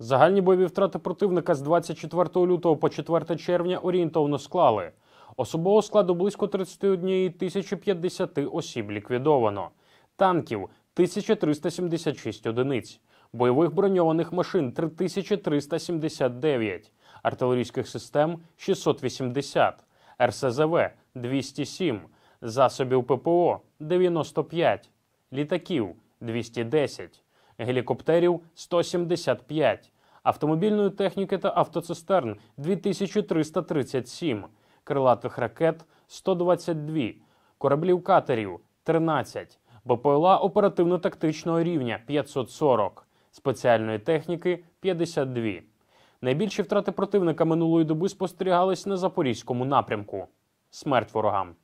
Загальні бойові втрати противника з 24 лютого по 4 червня орієнтовно склали. Особового складу близько 31 1050 осіб ліквідовано, танків 1376 одиниць, бойових броньованих машин 3379, артилерійських систем 680, РСЗВ 207, засобів ППО 95, літаків 210 гелікоптерів 175, автомобільної техніки та автоцистерн 2337, крилатих ракет 122, кораблів катерів 13, БПЛА оперативно-тактичного рівня 540, спеціальної техніки 52. Найбільші втрати противника минулої доби спостерігались на запорізькому напрямку. Смерть ворогам.